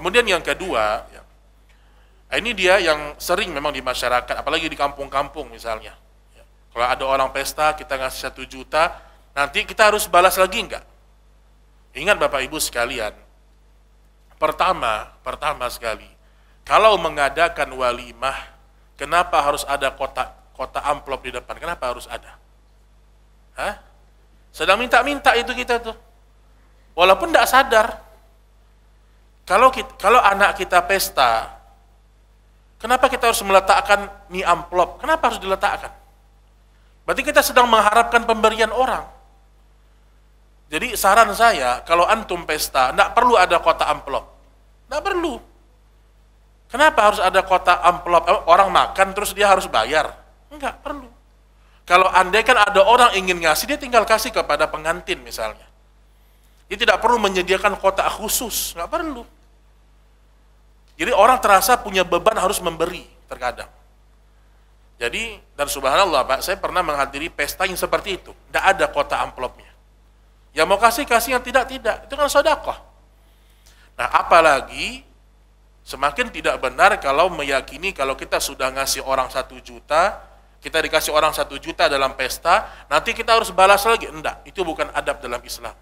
Kemudian yang kedua, ya, ini dia yang sering memang di masyarakat, apalagi di kampung-kampung misalnya. Ya. Kalau ada orang pesta, kita ngasih satu juta, nanti kita harus balas lagi enggak? Ingat Bapak Ibu sekalian, pertama, pertama sekali, kalau mengadakan walimah, kenapa harus ada kotak kotak amplop di depan? Kenapa harus ada? Hah? Sedang minta-minta itu kita tuh. Walaupun tidak sadar, kalau kita, kalau anak kita pesta, kenapa kita harus meletakkan mie amplop? Kenapa harus diletakkan? Berarti kita sedang mengharapkan pemberian orang. Jadi saran saya, kalau antum pesta, tidak perlu ada kotak amplop. Tidak perlu. Kenapa harus ada kotak amplop? Eh, orang makan terus dia harus bayar. Enggak perlu. Kalau andai kan ada orang ingin ngasih, dia tinggal kasih kepada pengantin misalnya. Dia tidak perlu menyediakan kotak khusus, Enggak perlu. Jadi orang terasa punya beban harus memberi terkadang. Jadi dan subhanallah Pak, saya pernah menghadiri pesta yang seperti itu. Tidak ada kota amplopnya. Yang mau kasih kasih yang tidak tidak. Itu kan sodakoh. Nah apalagi semakin tidak benar kalau meyakini kalau kita sudah ngasih orang satu juta, kita dikasih orang satu juta dalam pesta, nanti kita harus balas lagi. Enggak, itu bukan adab dalam Islam.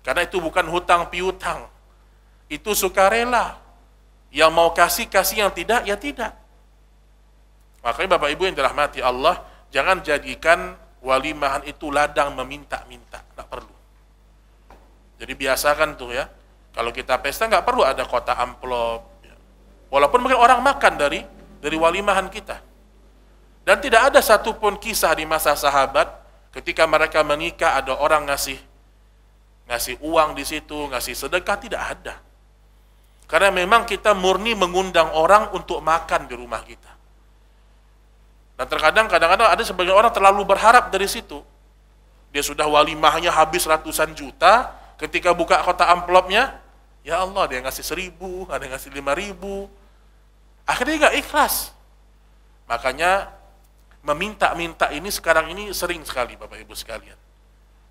Karena itu bukan hutang piutang. Itu sukarela. Yang mau kasih, kasih. Yang tidak, ya tidak. Makanya Bapak Ibu yang dirahmati Allah, jangan jadikan walimahan itu ladang meminta-minta. Tidak perlu. Jadi biasakan tuh ya, kalau kita pesta nggak perlu ada kota amplop. Ya. Walaupun mungkin orang makan dari dari walimahan kita. Dan tidak ada satupun kisah di masa sahabat ketika mereka menikah ada orang ngasih ngasih uang di situ, ngasih sedekah tidak ada. Karena memang kita murni mengundang orang untuk makan di rumah kita. Dan terkadang kadang-kadang ada sebagian orang terlalu berharap dari situ. Dia sudah walimahnya habis ratusan juta, ketika buka kota amplopnya, ya Allah dia ngasih seribu, ada yang ngasih lima ribu. Akhirnya nggak ikhlas. Makanya meminta-minta ini sekarang ini sering sekali Bapak Ibu sekalian.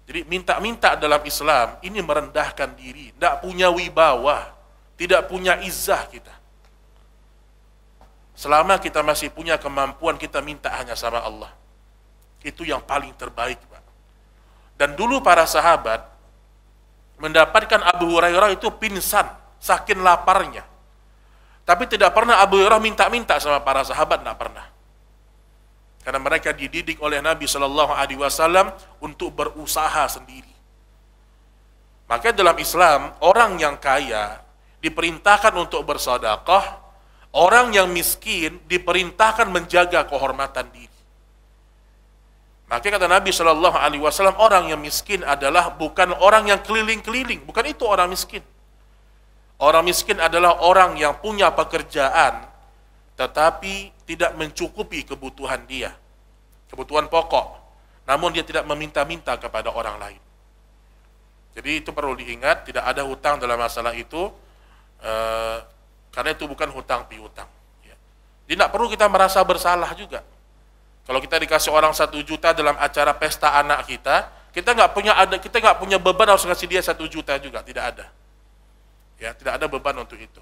Jadi minta-minta dalam Islam ini merendahkan diri, tidak punya wibawa. Tidak punya izah kita. Selama kita masih punya kemampuan, kita minta hanya sama Allah. Itu yang paling terbaik. Pak. Dan dulu para sahabat mendapatkan Abu Hurairah itu pingsan, sakin laparnya. Tapi tidak pernah Abu Hurairah minta-minta sama para sahabat, tidak pernah. Karena mereka dididik oleh Nabi Shallallahu Alaihi Wasallam untuk berusaha sendiri. Maka dalam Islam orang yang kaya diperintahkan untuk bersodakoh, orang yang miskin diperintahkan menjaga kehormatan diri. Maka kata Nabi Shallallahu Alaihi Wasallam orang yang miskin adalah bukan orang yang keliling-keliling, bukan itu orang miskin. Orang miskin adalah orang yang punya pekerjaan, tetapi tidak mencukupi kebutuhan dia, kebutuhan pokok. Namun dia tidak meminta-minta kepada orang lain. Jadi itu perlu diingat, tidak ada hutang dalam masalah itu. Eh, karena itu bukan hutang piutang. Ya. Tidak perlu kita merasa bersalah juga. Kalau kita dikasih orang satu juta dalam acara pesta anak kita, kita nggak punya ada kita nggak punya beban harus ngasih dia satu juta juga tidak ada. Ya tidak ada beban untuk itu.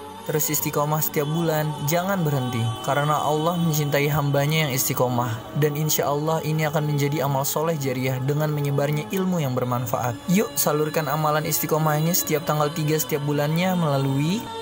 Terus istiqomah setiap bulan, jangan berhenti. Karena Allah mencintai hambanya yang istiqomah. Dan insya Allah ini akan menjadi amal soleh jariah dengan menyebarnya ilmu yang bermanfaat. Yuk salurkan amalan istiqomahnya setiap tanggal 3 setiap bulannya melalui